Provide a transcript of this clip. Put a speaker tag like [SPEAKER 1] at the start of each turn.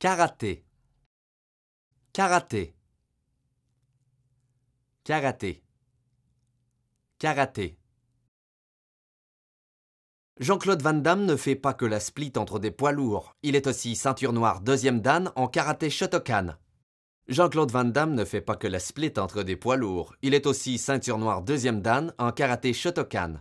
[SPEAKER 1] Karaté.
[SPEAKER 2] Karaté. Karaté. Karaté. Jean-Claude Van Damme ne fait pas que la
[SPEAKER 3] split entre des poids lourds. Il est aussi ceinture noire deuxième dan en karaté Shotokan. Jean-Claude Van Damme ne fait pas que la split entre des poids lourds. Il est aussi ceinture noire deuxième
[SPEAKER 2] dan
[SPEAKER 4] en karaté Shotokan.